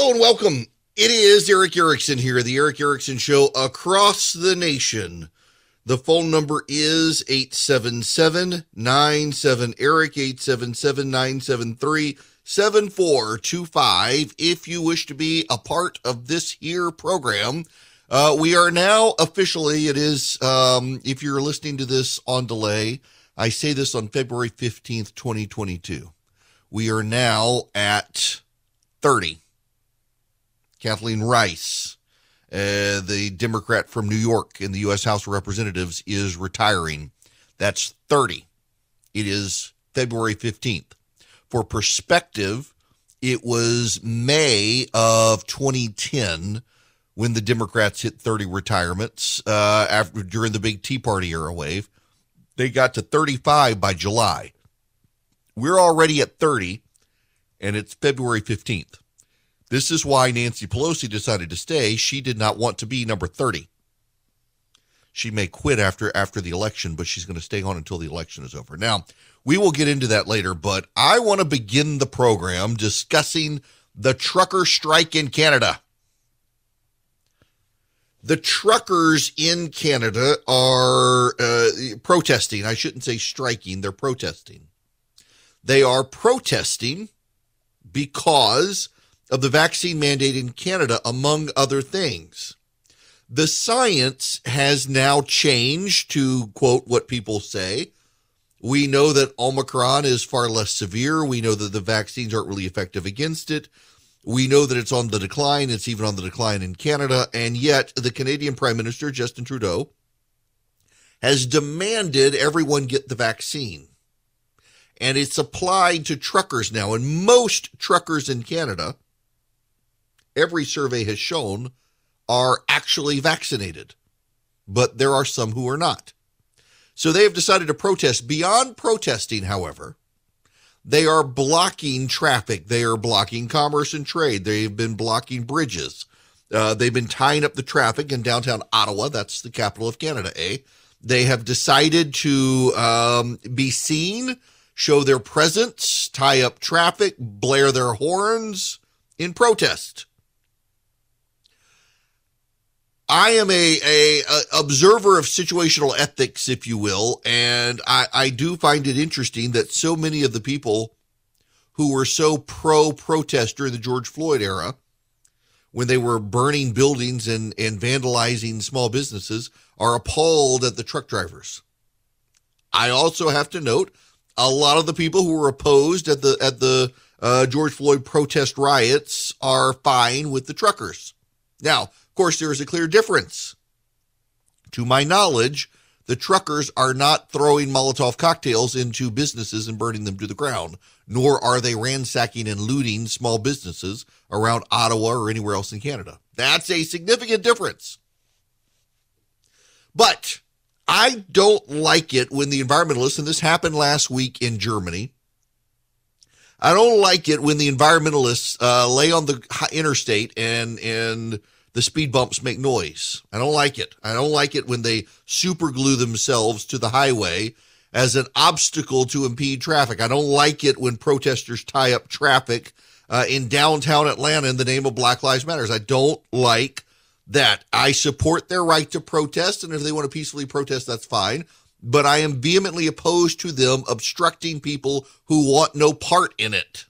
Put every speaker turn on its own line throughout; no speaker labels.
Hello and welcome. It is Eric Erickson here, the Eric Erickson Show across the nation. The phone number is 877 97 Eric, 877 973 7425. If you wish to be a part of this here program, uh, we are now officially, it is, um, if you're listening to this on delay, I say this on February 15th, 2022. We are now at 30. Kathleen Rice, uh, the Democrat from New York in the U.S. House of Representatives, is retiring. That's 30. It is February 15th. For perspective, it was May of 2010 when the Democrats hit 30 retirements uh, after during the big Tea Party era wave. They got to 35 by July. We're already at 30, and it's February 15th. This is why Nancy Pelosi decided to stay. She did not want to be number 30. She may quit after after the election, but she's going to stay on until the election is over. Now, we will get into that later, but I want to begin the program discussing the trucker strike in Canada. The truckers in Canada are uh, protesting. I shouldn't say striking, they're protesting. They are protesting because of the vaccine mandate in Canada, among other things. The science has now changed to quote what people say. We know that Omicron is far less severe. We know that the vaccines aren't really effective against it. We know that it's on the decline. It's even on the decline in Canada. And yet, the Canadian Prime Minister, Justin Trudeau, has demanded everyone get the vaccine. And it's applied to truckers now. And most truckers in Canada every survey has shown are actually vaccinated, but there are some who are not. So they have decided to protest. Beyond protesting, however, they are blocking traffic. They are blocking commerce and trade. They've been blocking bridges. Uh, they've been tying up the traffic in downtown Ottawa. That's the capital of Canada, eh? They have decided to um, be seen, show their presence, tie up traffic, blare their horns in protest. I am a, a, a, observer of situational ethics, if you will, and I, I do find it interesting that so many of the people who were so pro protester in the George Floyd era, when they were burning buildings and, and vandalizing small businesses, are appalled at the truck drivers. I also have to note a lot of the people who were opposed at the at the uh, George Floyd protest riots are fine with the truckers. Now, course, there is a clear difference. To my knowledge, the truckers are not throwing Molotov cocktails into businesses and burning them to the ground, nor are they ransacking and looting small businesses around Ottawa or anywhere else in Canada. That's a significant difference. But I don't like it when the environmentalists, and this happened last week in Germany, I don't like it when the environmentalists uh, lay on the interstate and, and, the speed bumps make noise. I don't like it. I don't like it when they super glue themselves to the highway as an obstacle to impede traffic. I don't like it when protesters tie up traffic uh, in downtown Atlanta in the name of Black Lives Matters. I don't like that. I support their right to protest, and if they want to peacefully protest, that's fine. But I am vehemently opposed to them obstructing people who want no part in it.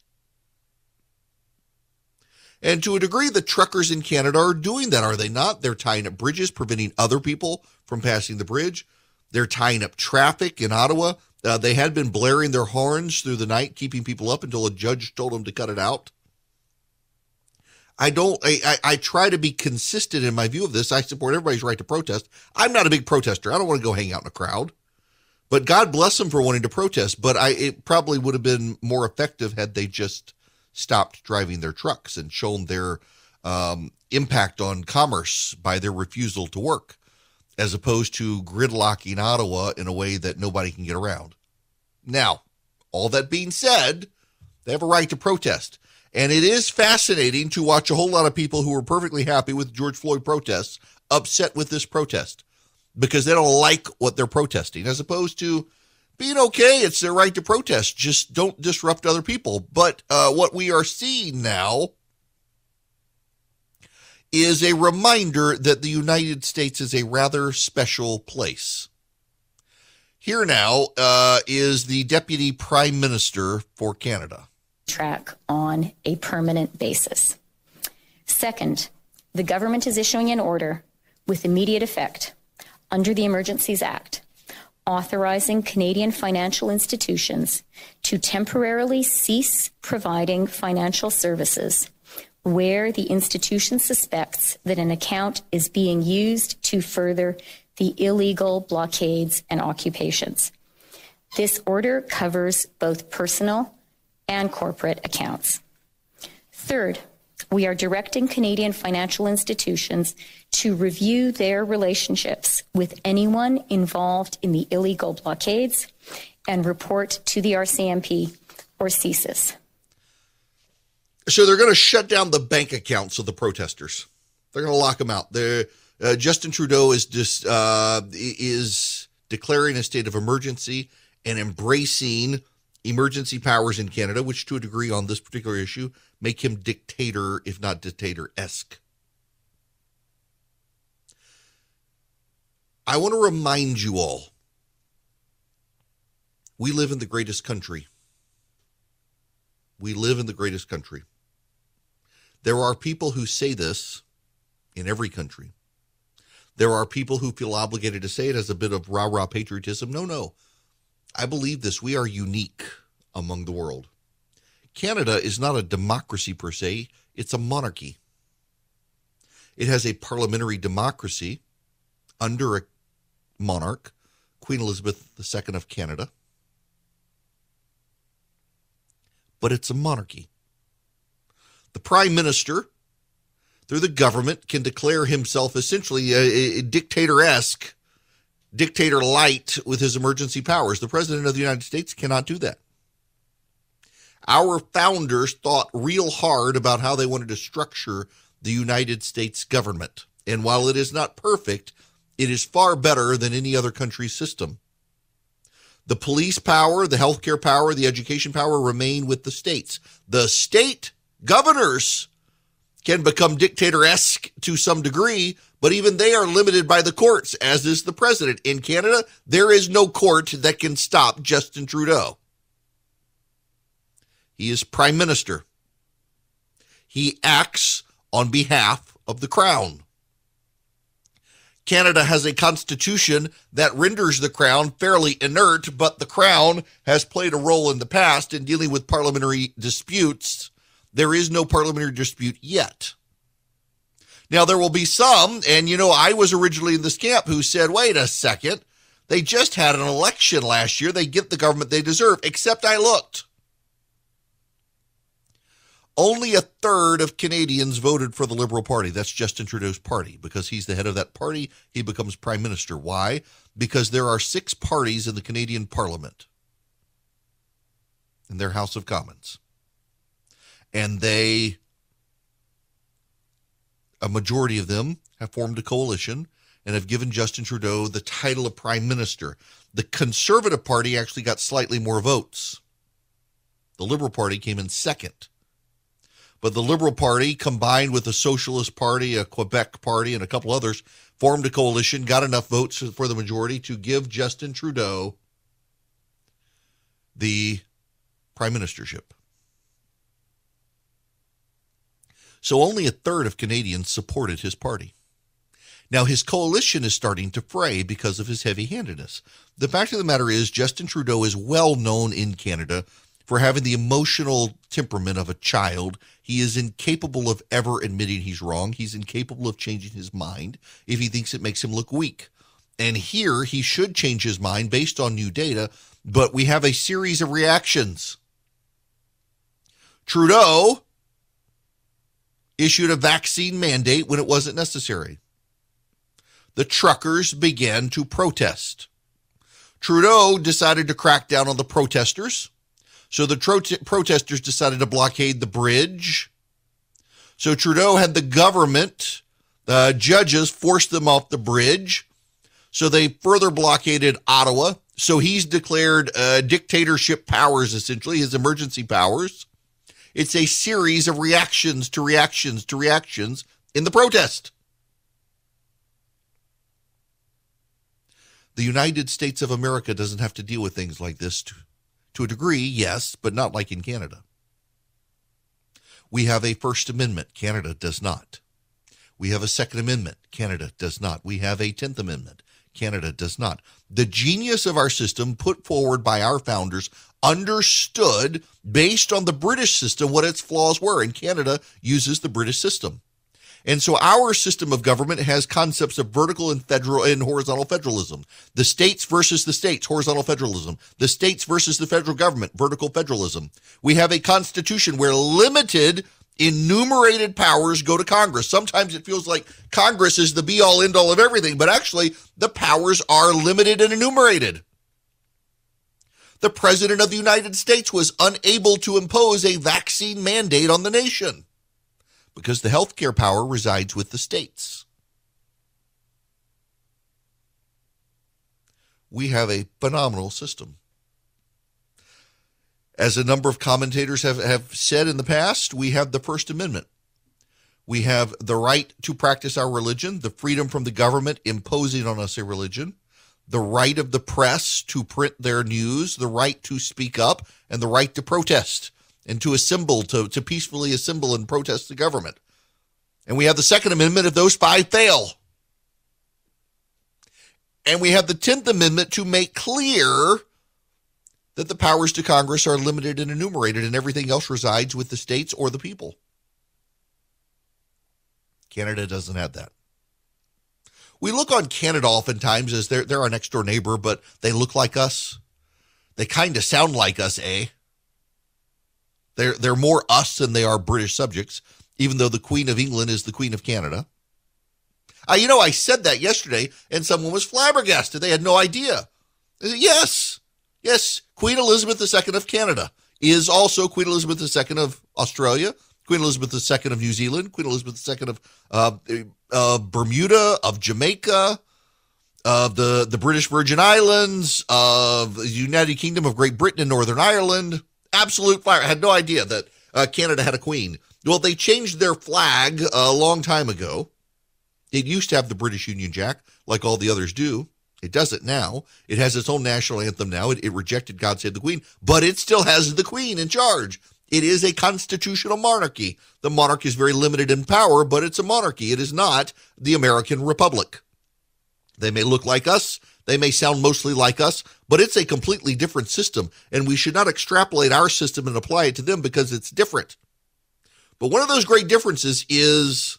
And to a degree, the truckers in Canada are doing that, are they not? They're tying up bridges, preventing other people from passing the bridge. They're tying up traffic in Ottawa. Uh, they had been blaring their horns through the night, keeping people up until a judge told them to cut it out. I don't, I, I, I try to be consistent in my view of this. I support everybody's right to protest. I'm not a big protester. I don't want to go hang out in a crowd. But God bless them for wanting to protest. But I, it probably would have been more effective had they just stopped driving their trucks and shown their um, impact on commerce by their refusal to work, as opposed to gridlocking Ottawa in a way that nobody can get around. Now, all that being said, they have a right to protest. And it is fascinating to watch a whole lot of people who were perfectly happy with George Floyd protests upset with this protest because they don't like what they're protesting, as opposed to being okay. It's their right to protest. Just don't disrupt other people. But uh, what we are seeing now is a reminder that the United States is a rather special place. Here now uh, is the Deputy Prime Minister for Canada. Track on a permanent basis. Second, the government is issuing an order with immediate effect under the Emergencies Act authorizing Canadian financial institutions to temporarily cease providing financial services where the institution suspects that an account is being used to further the illegal blockades and occupations. This order covers both personal and corporate accounts. Third, we are directing Canadian financial institutions to review their relationships with anyone involved in the illegal blockades and report to the RCMP or CSIS. So they're going to shut down the bank accounts of the protesters. They're going to lock them out. Uh, Justin Trudeau is just uh, is declaring a state of emergency and embracing emergency powers in Canada, which to a degree on this particular issue make him dictator, if not dictator esque. I want to remind you all we live in the greatest country. We live in the greatest country. There are people who say this in every country. There are people who feel obligated to say it as a bit of rah rah patriotism. No, no. I believe this. We are unique among the world. Canada is not a democracy per se, it's a monarchy. It has a parliamentary democracy under a monarch, Queen Elizabeth II of Canada. But it's a monarchy. The prime minister, through the government, can declare himself essentially a, a dictator esque dictator light with his emergency powers. The president of the United States cannot do that. Our founders thought real hard about how they wanted to structure the United States government. And while it is not perfect, it is far better than any other country's system. The police power, the healthcare power, the education power remain with the states. The state governors can become dictator esque to some degree, but even they are limited by the courts, as is the president. In Canada, there is no court that can stop Justin Trudeau. He is prime minister. He acts on behalf of the crown. Canada has a constitution that renders the crown fairly inert, but the crown has played a role in the past in dealing with parliamentary disputes. There is no parliamentary dispute yet. Now, there will be some, and you know, I was originally in this camp who said, wait a second, they just had an election last year. They get the government they deserve, except I looked. Only a third of Canadians voted for the Liberal Party. That's Justin Trudeau's party. Because he's the head of that party, he becomes prime minister. Why? Because there are six parties in the Canadian parliament, in their House of Commons. And they a majority of them have formed a coalition and have given Justin Trudeau the title of prime minister. The Conservative Party actually got slightly more votes. The Liberal Party came in second. But the Liberal Party, combined with the Socialist Party, a Quebec Party, and a couple others, formed a coalition, got enough votes for the majority to give Justin Trudeau the prime ministership. so only a third of Canadians supported his party. Now, his coalition is starting to fray because of his heavy handedness. The fact of the matter is, Justin Trudeau is well known in Canada for having the emotional temperament of a child. He is incapable of ever admitting he's wrong. He's incapable of changing his mind if he thinks it makes him look weak. And here he should change his mind based on new data, but we have a series of reactions. Trudeau issued a vaccine mandate when it wasn't necessary. The truckers began to protest. Trudeau decided to crack down on the protesters. So the tro- protesters decided to blockade the bridge. So Trudeau had the government, the uh, judges forced them off the bridge. So they further blockaded Ottawa. So he's declared uh, dictatorship powers, essentially, his emergency powers. It's a series of reactions to reactions to reactions in the protest. The United States of America doesn't have to deal with things like this to, to a degree, yes, but not like in Canada. We have a First Amendment. Canada does not. We have a Second Amendment. Canada does not. We have a Tenth Amendment. Canada does not. The genius of our system put forward by our founders understood, based on the British system, what its flaws were, and Canada uses the British system. And so our system of government has concepts of vertical and federal and horizontal federalism. The states versus the states, horizontal federalism. The states versus the federal government, vertical federalism. We have a constitution where limited enumerated powers go to Congress. Sometimes it feels like Congress is the be all end all of everything, but actually the powers are limited and enumerated. The President of the United States was unable to impose a vaccine mandate on the nation because the healthcare power resides with the states. We have a phenomenal system. As a number of commentators have, have said in the past, we have the First Amendment. We have the right to practice our religion, the freedom from the government imposing on us a religion, the right of the press to print their news, the right to speak up, and the right to protest and to assemble, to, to peacefully assemble and protest the government. And we have the Second Amendment if those five fail. And we have the 10th Amendment to make clear that the powers to Congress are limited and enumerated, and everything else resides with the states or the people. Canada doesn't have that. We look on Canada oftentimes as they're, they're our next door neighbor, but they look like us. They kind of sound like us, eh? They're, they're more us than they are British subjects, even though the Queen of England is the Queen of Canada. I, you know, I said that yesterday, and someone was flabbergasted. They had no idea. Said, yes, Yes, Queen Elizabeth II of Canada is also Queen Elizabeth II of Australia, Queen Elizabeth II of New Zealand, Queen Elizabeth II of uh, uh, uh, Bermuda, of Jamaica, of the, the British Virgin Islands, of the United Kingdom of Great Britain and Northern Ireland. Absolute fire. I had no idea that uh, Canada had a queen. Well, they changed their flag a long time ago. It used to have the British Union Jack, like all the others do. It does it now. It has its own national anthem now. It, it, rejected God Save the Queen, but it still has the Queen in charge. It is a constitutional monarchy. The monarch is very limited in power, but it's a monarchy. It is not the American Republic. They may look like us, they may sound mostly like us, but it's a completely different system, and we should not extrapolate our system and apply it to them because it's different. But one of those great differences is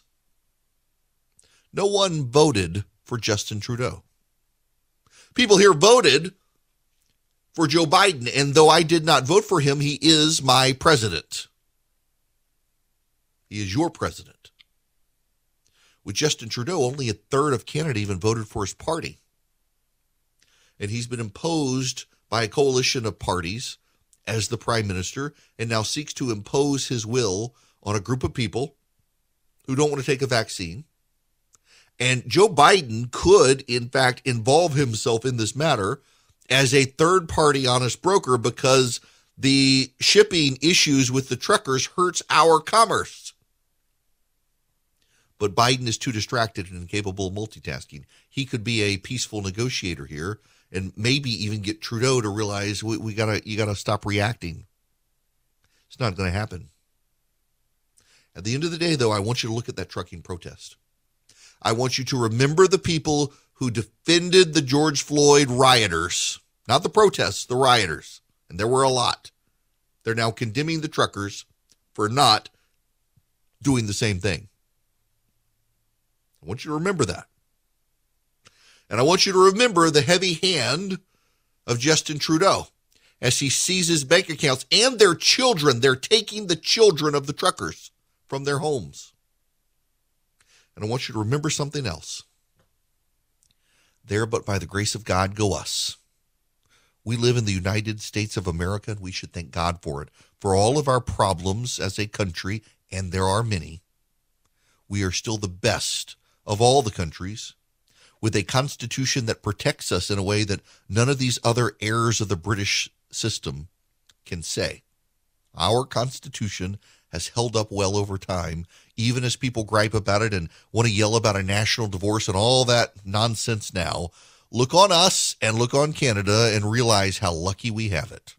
no one voted for Justin Trudeau people here voted for Joe Biden. And though I did not vote for him, he is my president. He is your president. With Justin Trudeau, only a third of Canada even voted for his party. And he's been imposed by a coalition of parties as the prime minister and now seeks to impose his will on a group of people who don't want to take a vaccine and Joe Biden could, in fact, involve himself in this matter as a third party honest broker because the shipping issues with the truckers hurts our commerce. But Biden is too distracted and incapable of multitasking. He could be a peaceful negotiator here and maybe even get Trudeau to realize we, we gotta you gotta stop reacting. It's not gonna happen. At the end of the day, though, I want you to look at that trucking protest. I want you to remember the people who defended the George Floyd rioters, not the protests, the rioters. And there were a lot. They're now condemning the truckers for not doing the same thing. I want you to remember that. And I want you to remember the heavy hand of Justin Trudeau as he seizes bank accounts and their children. They're taking the children of the truckers from their homes. And I want you to remember something else. There, but by the grace of God, go us. We live in the United States of America, and we should thank God for it. For all of our problems as a country, and there are many, we are still the best of all the countries with a constitution that protects us in a way that none of these other heirs of the British system can say. Our constitution has held up well over time, even as people gripe about it and want to yell about a national divorce and all that nonsense now, look on us and look on Canada and realize how lucky we have it.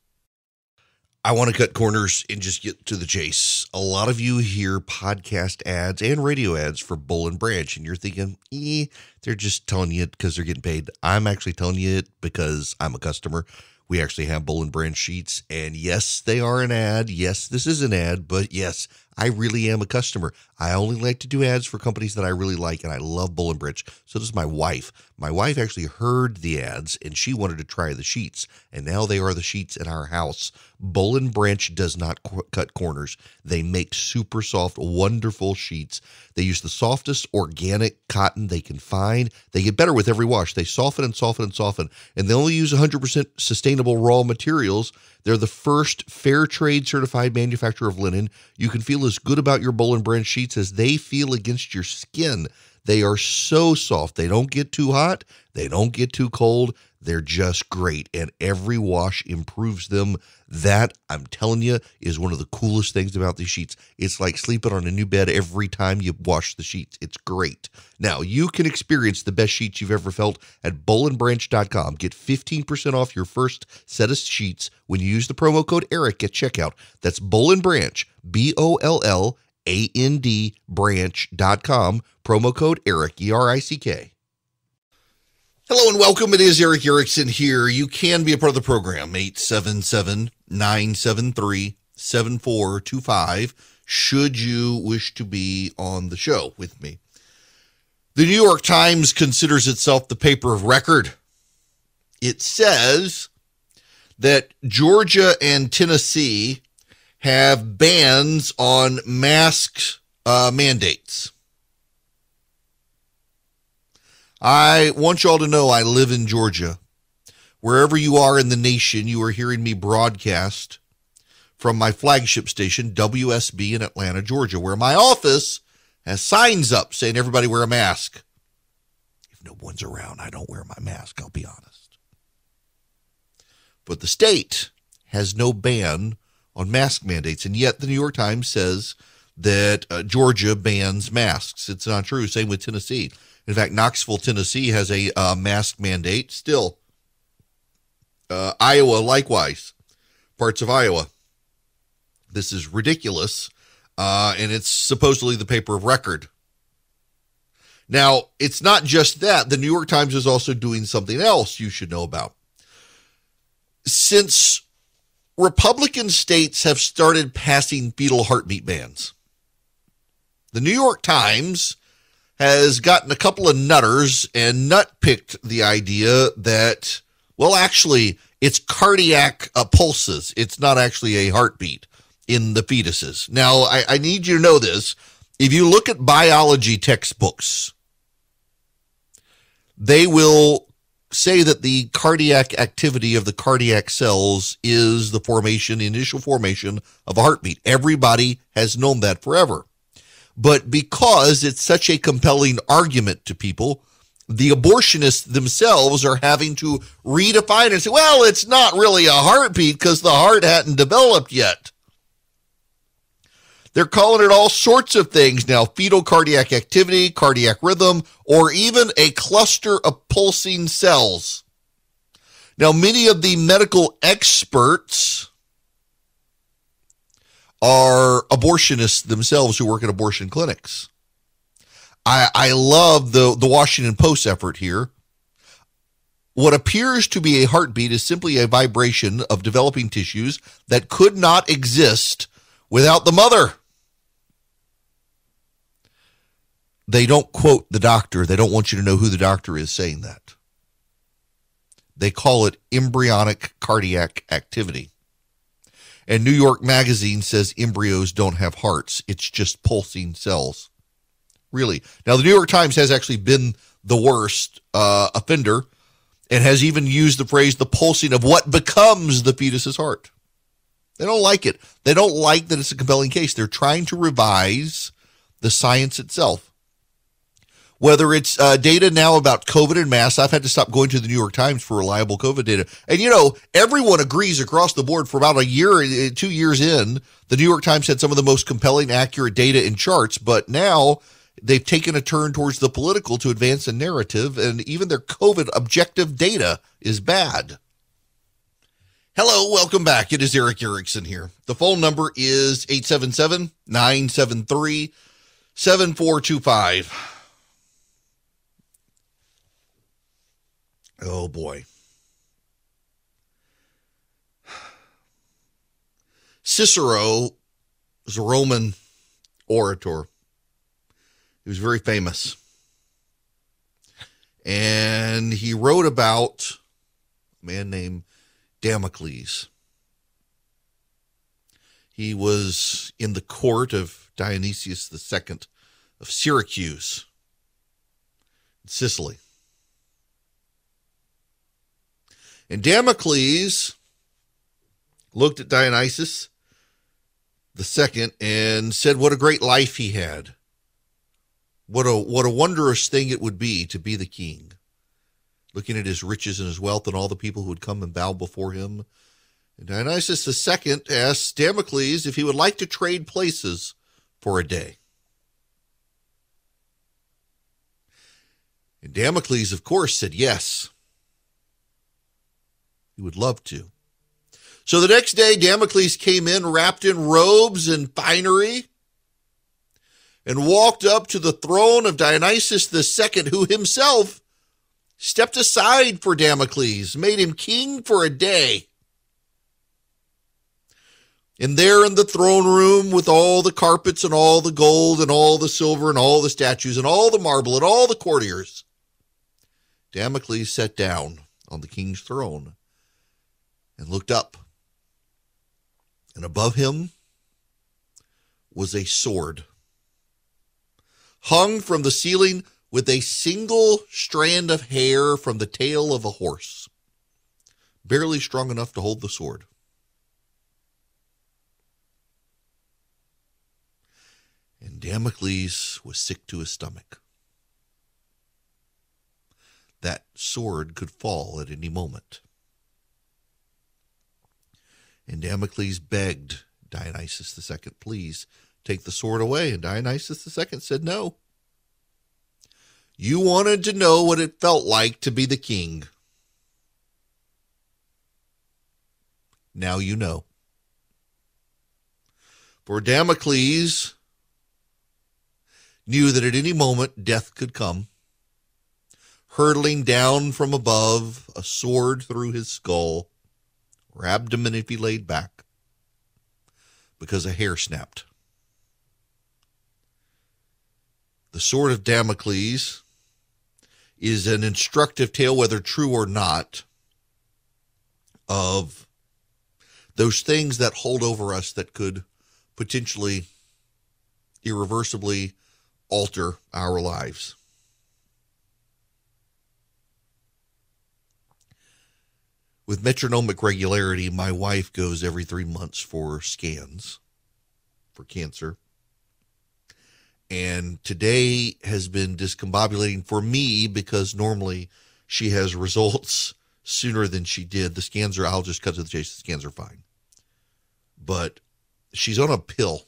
I want to cut corners and just get to the chase. A lot of you hear podcast ads and radio ads for Bull and Branch, and you're thinking, eh, they're just telling you it because they're getting paid. I'm actually telling you it because I'm a customer. We actually have Bull and Branch sheets, and yes, they are an ad. Yes, this is an ad, but yes, I really am a customer. I only like to do ads for companies that I really like, and I love Bull and Bridge. So does my wife. My wife actually heard the ads, and she wanted to try the sheets, and now they are the sheets in our house. Bull and Branch does not qu- cut corners. They make super soft, wonderful sheets. They use the softest organic cotton they can find. They get better with every wash. They soften and soften and soften, and they only use 100% sustainable raw materials. They're the first fair trade certified manufacturer of linen. You can feel as good about your Boll & Branch sheets as they feel against your skin. They are so soft. They don't get too hot. They don't get too cold. They're just great, and every wash improves them. That, I'm telling you, is one of the coolest things about these sheets. It's like sleeping on a new bed every time you wash the sheets. It's great. Now, you can experience the best sheets you've ever felt at bowlandbranch.com. Get 15% off your first set of sheets when you use the promo code ERIC at checkout. That's Bolin B O L L A N D branch.com, promo code ERIC, E R I C K. Hello and welcome. It is Eric Erickson here. You can be a part of the program. 877 973 7425 should you wish to be on the show with me. The New York Times considers itself the paper of record. It says that Georgia and Tennessee have bans on mask uh, mandates. I want y'all to know I live in Georgia. Wherever you are in the nation, you are hearing me broadcast from my flagship station, WSB in Atlanta, Georgia, where my office has signs up saying everybody wear a mask. If no one's around, I don't wear my mask, I'll be honest. But the state has no ban on mask mandates, and yet the New York Times says that uh, Georgia bans masks. It's not true. Same with Tennessee. In fact, Knoxville, Tennessee has a uh, mask mandate still. Uh, Iowa, likewise, parts of Iowa. This is ridiculous, uh, and it's supposedly the paper of record. Now, it's not just that. The New York Times is also doing something else you should know about. Since Republican states have started passing fetal heartbeat bans, the New York Times has gotten a couple of nutters and nut picked the idea that, well, actually, it's cardiac uh, pulses. It's not actually a heartbeat in the fetuses. Now, I, I need you to know this. If you look at biology textbooks, they will say that the cardiac activity of the cardiac cells is the formation, initial formation of a heartbeat. Everybody has known that forever. But because it's such a compelling argument to people, the abortionists themselves are having to redefine and say, well, it's not really a heartbeat because the heart hadn't developed yet. They're calling it all sorts of things now fetal cardiac activity, cardiac rhythm, or even a cluster of pulsing cells. Now, many of the medical experts are abortionists themselves who work at abortion clinics. I, I love the, the Washington Post effort here. What appears to be a heartbeat is simply a vibration of developing tissues that could not exist without the mother. They don't quote the doctor. They don't want you to know who the doctor is saying that. They call it embryonic cardiac activity. And New York Magazine says embryos don't have hearts, it's just pulsing cells. Really. Now, the New York Times has actually been the worst uh, offender and has even used the phrase the pulsing of what becomes the fetus's heart. They don't like it. They don't like that it's a compelling case. They're trying to revise the science itself whether it's uh, data now about COVID and masks. I've had to stop going to the New York Times for reliable COVID data. And, you know, everyone agrees across the board for about a year, uh, two years in, the New York Times had some of the most compelling, accurate data and charts. But now they've taken a turn towards the political to advance a narrative, and even their COVID objective data is bad. Hello, welcome back. It is Eric Erickson here. The phone number is 877 973 7425. Oh boy. Cicero was a Roman orator. He was very famous. And he wrote about a man named Damocles. He was in the court of Dionysius II of Syracuse, in Sicily. And Damocles looked at Dionysus the second and said what a great life he had. What a what a wondrous thing it would be to be the king. Looking at his riches and his wealth and all the people who would come and bow before him. And Dionysus the second asked Damocles if he would like to trade places for a day. And Damocles, of course, said yes. He would love to. So the next day, Damocles came in wrapped in robes and finery and walked up to the throne of Dionysus II, who himself stepped aside for Damocles, made him king for a day. And there in the throne room, with all the carpets and all the gold and all the silver and all the statues and all the marble and all the courtiers, Damocles sat down on the king's throne and looked up. And above him was a sword hung from the ceiling with a single strand of hair from the tail of a horse, barely strong enough to hold the sword. And Damocles was sick to his stomach. That sword could fall at any moment. And Damocles begged Dionysus II, please take the sword away. And Dionysus II said, no. You wanted to know what it felt like to be the king. Now you know. For Damocles knew that at any moment death could come, hurtling down from above, a sword through his skull or abdomen if he laid back because a hair snapped. The sword of Damocles is an instructive tale, whether true or not, of those things that hold over us that could potentially irreversibly alter our lives. with metronomic regularity, my wife goes every three months for scans for cancer. And today has been discombobulating for me because normally she has results sooner than she did. The scans are, I'll just cut to the chase, the scans are fine. But she's on a pill.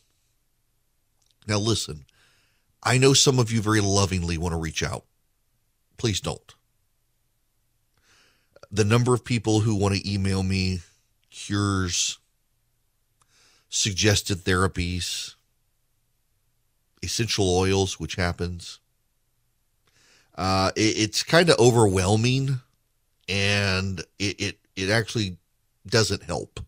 Now, listen, I know some of you very lovingly want to reach out. Please don't the number of people who want to email me cures, suggested therapies, essential oils, which happens. Uh, it, it's kind of overwhelming, and it, it it actually doesn't help.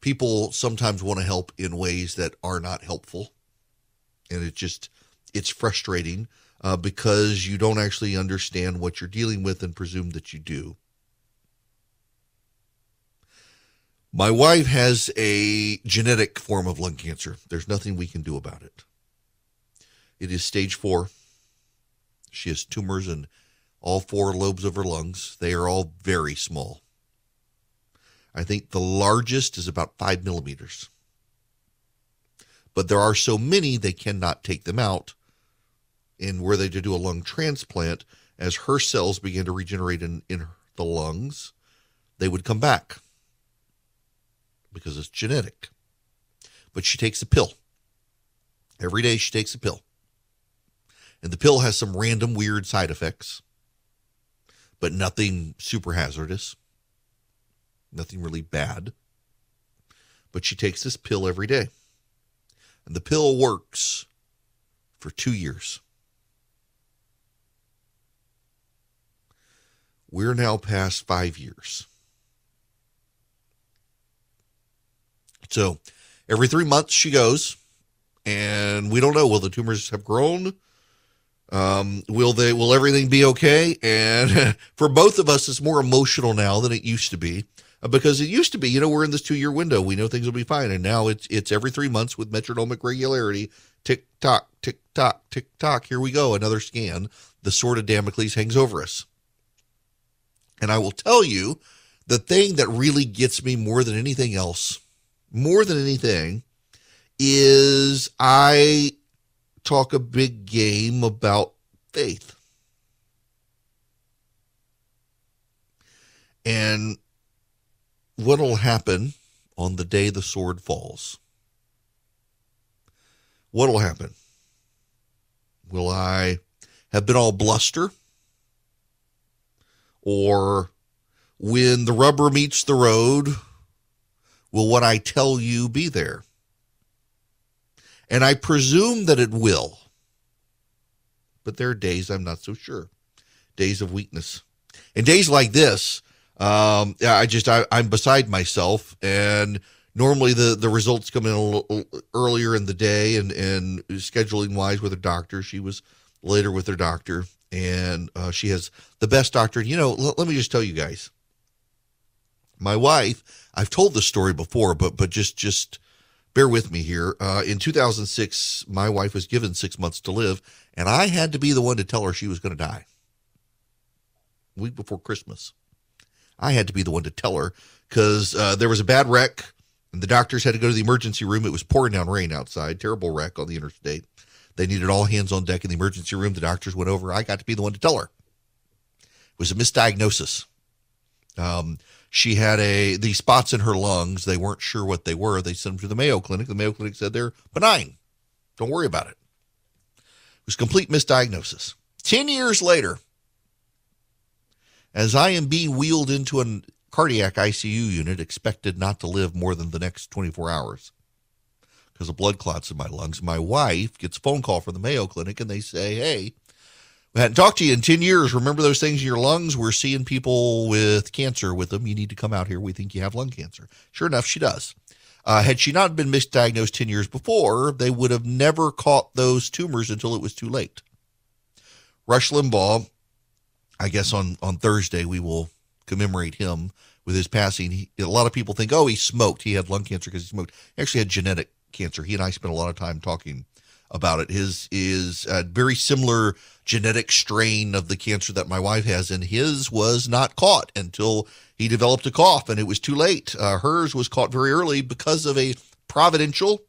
People sometimes want to help in ways that are not helpful, and it just it's frustrating uh, because you don't actually understand what you're dealing with and presume that you do. My wife has a genetic form of lung cancer. There's nothing we can do about it. It is stage four. She has tumors in all four lobes of her lungs. They are all very small. I think the largest is about five millimeters. But there are so many, they cannot take them out. And were they to do a lung transplant, as her cells begin to regenerate in, in the lungs, they would come back because it's genetic. But she takes a pill. Every day she takes a pill. And the pill has some random weird side effects, but nothing super hazardous, nothing really bad. But she takes this pill every day. And the pill works for two years. We're now past five years. So every three months she goes, and we don't know will the tumors have grown. Um, will they? Will everything be okay? And for both of us, it's more emotional now than it used to be uh, because it used to be, you know, we're in this two-year window. We know things will be fine, and now it's it's every three months with metronomic regularity. Tick tock, tick tock, tick tock. Here we go, another scan. The sword of Damocles hangs over us, and I will tell you, the thing that really gets me more than anything else more than anything is I talk a big game about faith. And what'll happen on the day the sword falls? What'll happen? Will I have been all bluster? Or when the rubber meets the road, Will what I tell you be there? And I presume that it will. But there are days I'm not so sure, days of weakness. And days like this, um, I just, I, I'm beside myself. And normally the, the results come in a little earlier in the day. And, and scheduling wise with her doctor, she was later with her doctor. And uh, she has the best doctor. You know, l- let me just tell you guys my wife I've told this story before, but but just just bear with me here. Uh, in 2006, my wife was given six months to live, and I had to be the one to tell her she was going to die. Week before Christmas, I had to be the one to tell her because uh, there was a bad wreck, and the doctors had to go to the emergency room. It was pouring down rain outside, terrible wreck on the interstate. They needed all hands on deck in the emergency room. The doctors went over. I got to be the one to tell her. It was a misdiagnosis. Um, she had a the spots in her lungs. They weren't sure what they were. They sent them to the Mayo Clinic. The Mayo Clinic said they're benign. Don't worry about it. It was complete misdiagnosis. Ten years later, as I B wheeled into a cardiac ICU unit, expected not to live more than the next 24 hours because of blood clots in my lungs, my wife gets a phone call from the Mayo Clinic and they say, hey, we hadn't talked to you in 10 years. Remember those things in your lungs? We're seeing people with cancer with them. You need to come out here. We think you have lung cancer. Sure enough, she does. Uh, had she not been misdiagnosed 10 years before, they would have never caught those tumors until it was too late. Rush Limbaugh, I guess on, on Thursday, we will commemorate him with his passing. He, a lot of people think, oh, he smoked. He had lung cancer because he smoked. He actually had genetic cancer. He and I spent a lot of time talking about it. His is a very similar genetic strain of the cancer that my wife has, and his was not caught until he developed a cough, and it was too late. Uh, hers was caught very early because of a providential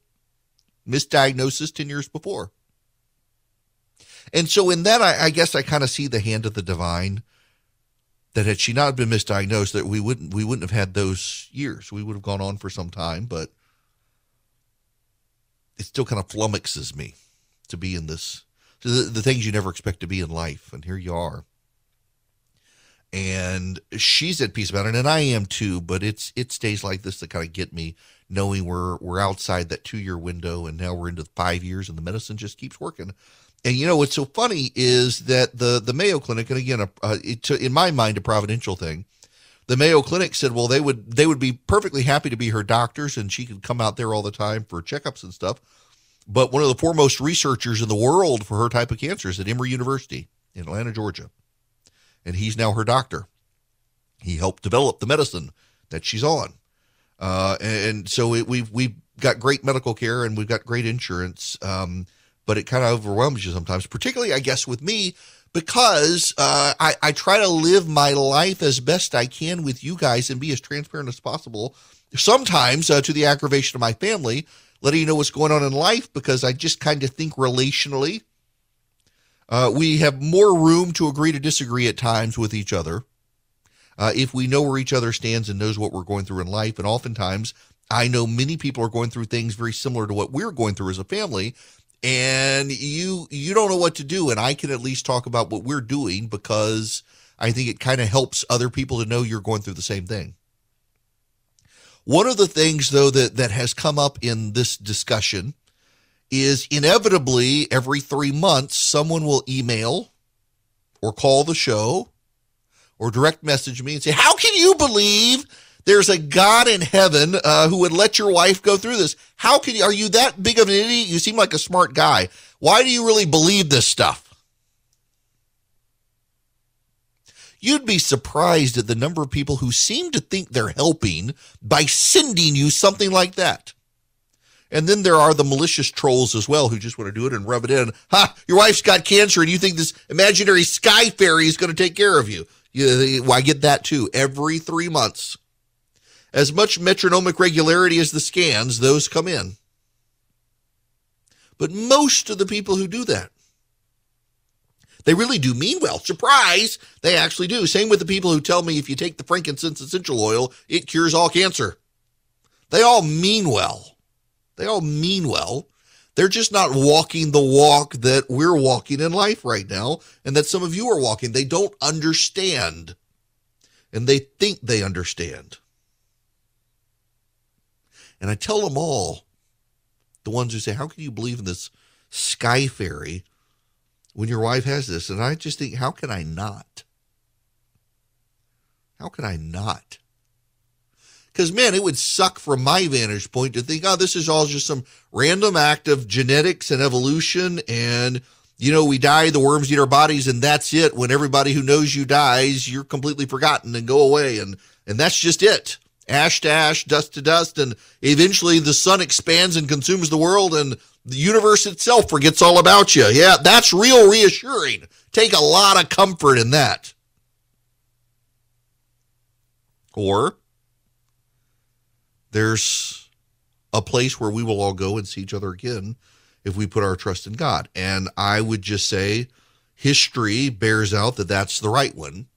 misdiagnosis 10 years before. And so, in that, I, I guess I kind of see the hand of the divine. That had she not been misdiagnosed, that we wouldn't we wouldn't have had those years. We would have gone on for some time, but it still kind of flummoxes me to be in this the, the things you never expect to be in life and here you are and she's at peace about it and i am too but it's it's days like this that kind of get me knowing we're we're outside that two year window and now we're into five years and the medicine just keeps working and you know what's so funny is that the the mayo clinic and again a, a, it, in my mind a providential thing the Mayo Clinic said, well, they would they would be perfectly happy to be her doctors, and she could come out there all the time for checkups and stuff. But one of the foremost researchers in the world for her type of cancer is at Emory University in Atlanta, Georgia, and he's now her doctor. He helped develop the medicine that she's on, uh, and, and, so it, we've we've got great medical care and we've got great insurance. Um, but it kind of overwhelms you sometimes, particularly, I guess, with me because uh, I, I try to live my life as best I can with you guys and be as transparent as possible, sometimes uh, to the aggravation of my family, letting you know what's going on in life because I just kind of think relationally. Uh, we have more room to agree to disagree at times with each other uh, if we know where each other stands and knows what we're going through in life. And oftentimes, I know many people are going through things very similar to what we're going through as a family and you you don't know what to do and i can at least talk about what we're doing because i think it kind of helps other people to know you're going through the same thing one of the things though that that has come up in this discussion is inevitably every 3 months someone will email or call the show or direct message me and say how can you believe there's a God in heaven uh, who would let your wife go through this. How can you? Are you that big of an idiot? You seem like a smart guy. Why do you really believe this stuff? You'd be surprised at the number of people who seem to think they're helping by sending you something like that. And then there are the malicious trolls as well who just want to do it and rub it in. Ha, your wife's got cancer and you think this imaginary sky fairy is going to take care of you. you well, I get that too every three months as much metronomic regularity as the scans, those come in. But most of the people who do that, they really do mean well. Surprise, they actually do. Same with the people who tell me if you take the frankincense essential oil, it cures all cancer. They all mean well. They all mean well. They're just not walking the walk that we're walking in life right now and that some of you are walking. They don't understand and they think they understand. And I tell them all, the ones who say, How can you believe in this sky fairy when your wife has this? And I just think, How can I not? How can I not? Because, man, it would suck from my vantage point to think, oh, this is all just some random act of genetics and evolution. And, you know, we die, the worms eat our bodies, and that's it. When everybody who knows you dies, you're completely forgotten and go away. And, and that's just it ash to ash, dust to dust, and eventually the sun expands and consumes the world, and the universe itself forgets all about you. Yeah, that's real reassuring. Take a lot of comfort in that. Or there's a place where we will all go and see each other again if we put our trust in God. And I would just say history bears out that that's the right one.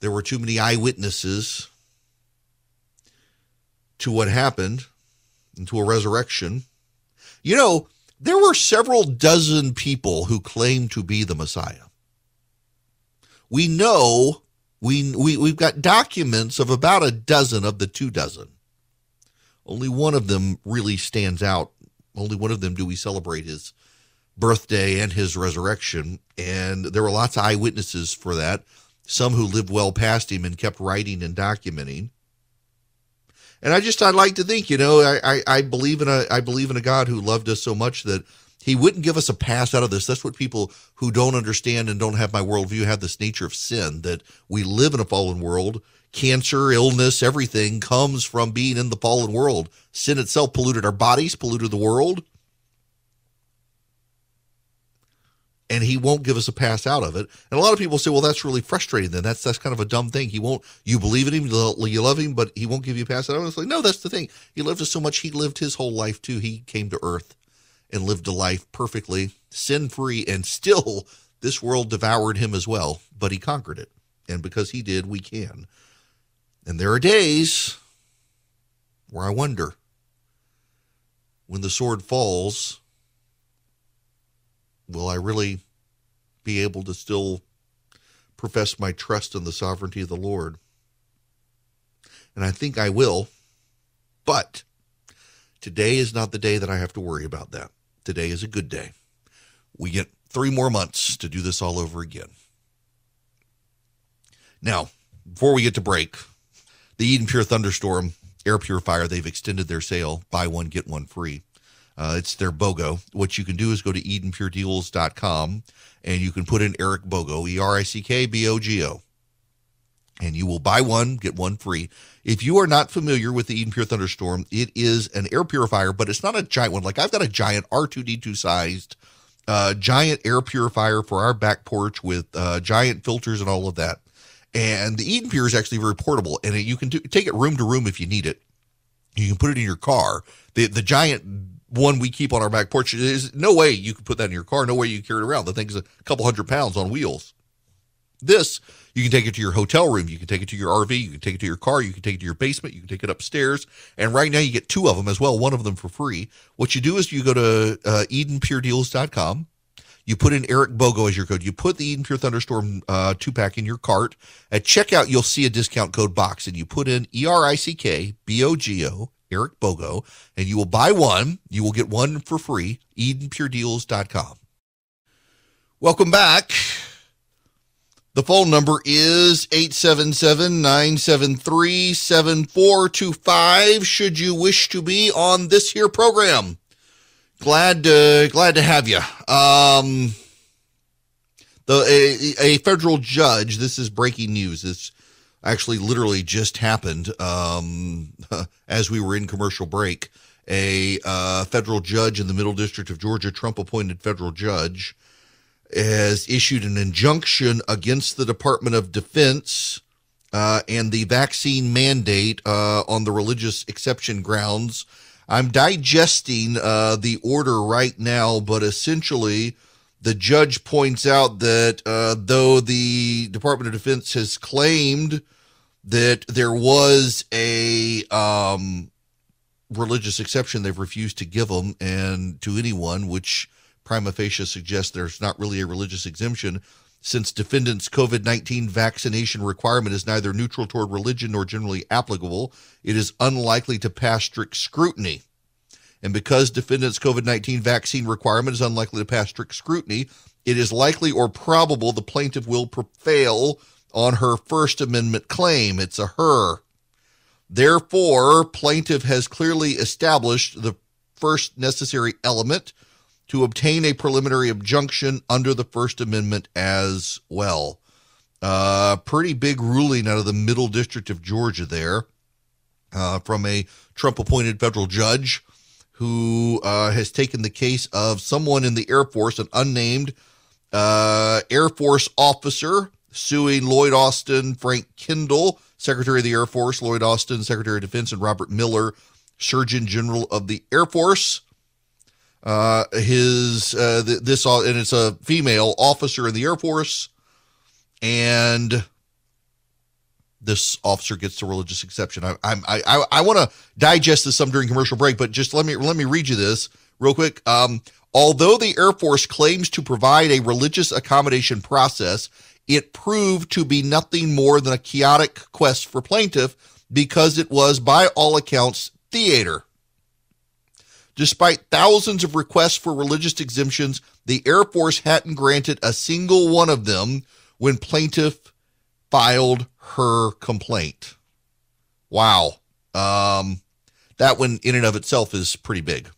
There were too many eyewitnesses to what happened and to a resurrection. You know, there were several dozen people who claimed to be the Messiah. We know, we, we, we've got documents of about a dozen of the two dozen. Only one of them really stands out. Only one of them do we celebrate his birthday and his resurrection. And there were lots of eyewitnesses for that, some who lived well past him and kept writing and documenting. And I just I like to think, you know, I, I, I believe in a I believe in a God who loved us so much that he wouldn't give us a pass out of this. That's what people who don't understand and don't have my worldview have this nature of sin that we live in a fallen world. Cancer, illness, everything comes from being in the fallen world. Sin itself polluted our bodies, polluted the world, and he won't give us a pass out of it. And a lot of people say, well, that's really frustrating. Then that's that's kind of a dumb thing. He won't. You believe in him, you love him, but he won't give you a pass out. I was like, no, that's the thing. He loved us so much. He lived his whole life too. He came to Earth and lived a life perfectly sin free, and still this world devoured him as well. But he conquered it, and because he did, we can. And there are days where I wonder when the sword falls will I really be able to still profess my trust in the sovereignty of the Lord? And I think I will. But today is not the day that I have to worry about that. Today is a good day. We get three more months to do this all over again. Now, before we get to break, the Eden Pure Thunderstorm air purifier, they've extended their sale buy one, get one free. Uh, it's their BOGO. What you can do is go to EdenPureDeals.com and you can put in Eric Bogo, E R I C K B O G O, and you will buy one, get one free. If you are not familiar with the Eden Pure Thunderstorm, it is an air purifier, but it's not a giant one. Like I've got a giant R2D2 sized uh, giant air purifier for our back porch with uh, giant filters and all of that. And the Eden Pure is actually very portable, and you can take it room to room if you need it. You can put it in your car. The the giant one we keep on our back porch. There's no way you could put that in your car. No way you carry it around. The thing's a couple hundred pounds on wheels. This, you can take it to your hotel room. You can take it to your RV. You can take it to your car. You can take it to your basement. You can take it upstairs. And right now, you get two of them as well, one of them for free. What you do is you go to uh, EdenPureDeals.com. You put in Eric Bogo as your code. You put the Eden Pure Thunderstorm uh, two pack in your cart. At checkout, you'll see a discount code box, and you put in E R I C K B O G O Eric Bogo, and you will buy one. You will get one for free. EdenPureDeals.com. Welcome back. The phone number is 877 973 7425. Should you wish to be on this here program, glad to, glad to have you. Um, the a, a federal judge, this is breaking news, This actually literally just happened um, as we were in commercial break. A uh, federal judge in the Middle District of Georgia, Trump appointed federal judge, has issued an injunction against the Department of Defense uh, and the vaccine mandate uh, on the religious exception grounds. I'm digesting uh, the order right now, but essentially, the judge points out that uh, though the Department of Defense has claimed that there was a um, religious exception they've refused to give them and to anyone, which prima facie suggests there's not really a religious exemption since defendants' COVID 19 vaccination requirement is neither neutral toward religion nor generally applicable, it is unlikely to pass strict scrutiny. And because defendants' COVID 19 vaccine requirement is unlikely to pass strict scrutiny, it is likely or probable the plaintiff will prevail on her First Amendment claim. It's a her. Therefore, plaintiff has clearly established the first necessary element to obtain a preliminary injunction under the First Amendment as well. Uh, pretty big ruling out of the Middle District of Georgia there uh, from a Trump appointed federal judge who uh, has taken the case of someone in the Air Force, an unnamed uh, Air Force officer, suing Lloyd Austin, Frank Kendall, Secretary of the Air Force, Lloyd Austin, Secretary of Defense, and Robert Miller, Surgeon General of the Air Force. Uh, his uh, th- this uh, and it's a female officer in the Air Force, and this officer gets the religious exception. I, I'm, I, I, I want to digest this some during commercial break, but just let me let me read you this real quick. Um, although the Air Force claims to provide a religious accommodation process, it proved to be nothing more than a chaotic quest for plaintiff because it was, by all accounts, theater. Despite thousands of requests for religious exemptions, the Air Force hadn't granted a single one of them when plaintiff filed her complaint. Wow. Um, that one in and of itself is pretty big.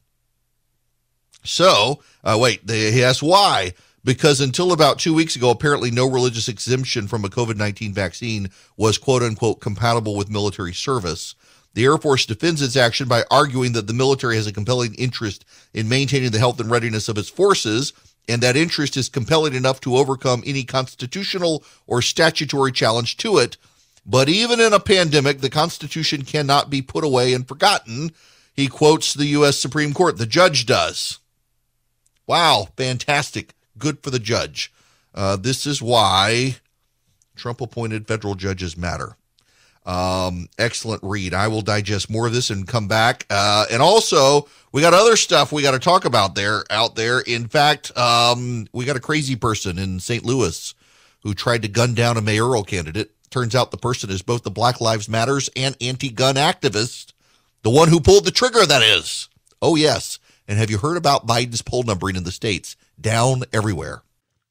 So, uh, wait, they, he asked why. Because until about two weeks ago, apparently no religious exemption from a COVID 19 vaccine was quote unquote compatible with military service. The Air Force defends its action by arguing that the military has a compelling interest in maintaining the health and readiness of its forces and that interest is compelling enough to overcome any constitutional or statutory challenge to it. But even in a pandemic, the Constitution cannot be put away and forgotten. He quotes the U.S. Supreme Court, the judge does. Wow, fantastic. Good for the judge. Uh, this is why Trump appointed federal judges matter. Um, excellent read. I will digest more of this and come back. Uh, and also, we got other stuff we got to talk about there out there. In fact, um, we got a crazy person in St. Louis who tried to gun down a mayoral candidate. Turns out the person is both the Black Lives Matters and anti-gun activist. The one who pulled the trigger, that is. Oh yes. And have you heard about Biden's poll numbering in the states? Down everywhere.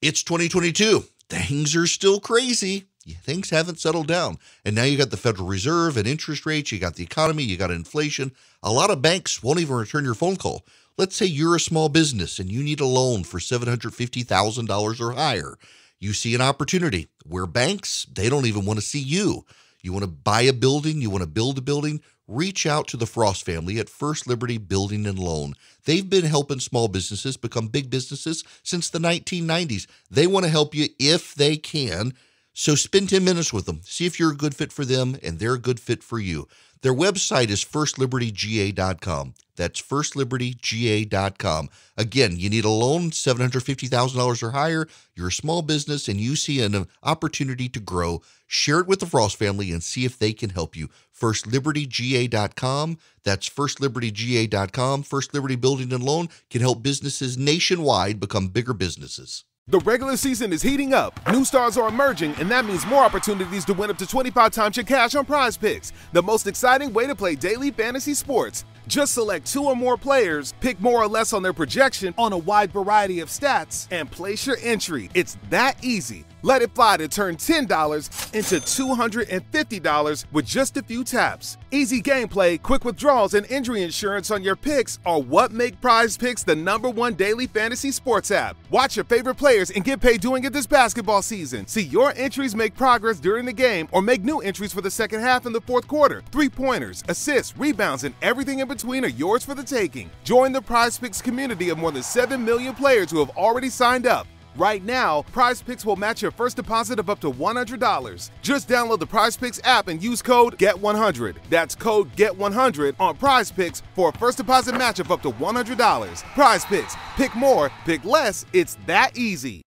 It's 2022. Things are still crazy things haven't settled down. And now you got the Federal Reserve and interest rates, you got the economy, you got inflation. A lot of banks won't even return your phone call. Let's say you're a small business and you need a loan for $750,000 or higher. You see an opportunity where banks, they don't even want to see you. You want to buy a building, you want to build a building, reach out to the Frost family at First Liberty Building and Loan. They've been helping small businesses become big businesses since the 1990s. They want to help you if they can. So spend 10 minutes with them. See if you're a good fit for them and they're a good fit for you. Their website is firstlibertyga.com. That's firstlibertyga.com. Again, you need a loan, $750,000 or higher. You're a small business and you see an opportunity to grow. Share it with the Frost family and see if they can help you. Firstlibertyga.com. That's firstlibertyga.com. First Liberty Building and Loan can help businesses nationwide become bigger businesses. The regular season is heating up, new stars are emerging, and that means more opportunities to win up to 25 times your cash on prize picks, the most exciting way to play daily fantasy sports. Just select two or more players, pick more or less on their projection on a wide variety of stats, and place your entry. It's that easy. Let it fly to turn $10 into $250 with just a few taps. Easy gameplay, quick withdrawals, and injury insurance on your picks are what make Prize Picks the number one daily fantasy sports app. Watch your favorite players and get paid doing it this basketball season. See your entries make progress during the game or make new entries for the second half and the fourth quarter. Three pointers, assists, rebounds, and everything in between between are yours for the taking. Join the Prize Picks community of more than 7 million players who have already signed up. Right now, Prize Picks will match your first deposit of up to $100. Just download the Prize Picks app and use code GET100. That's code GET100 on Prize Picks for a first deposit match of up to $100. Prize Picks, pick more, pick less, it's that easy.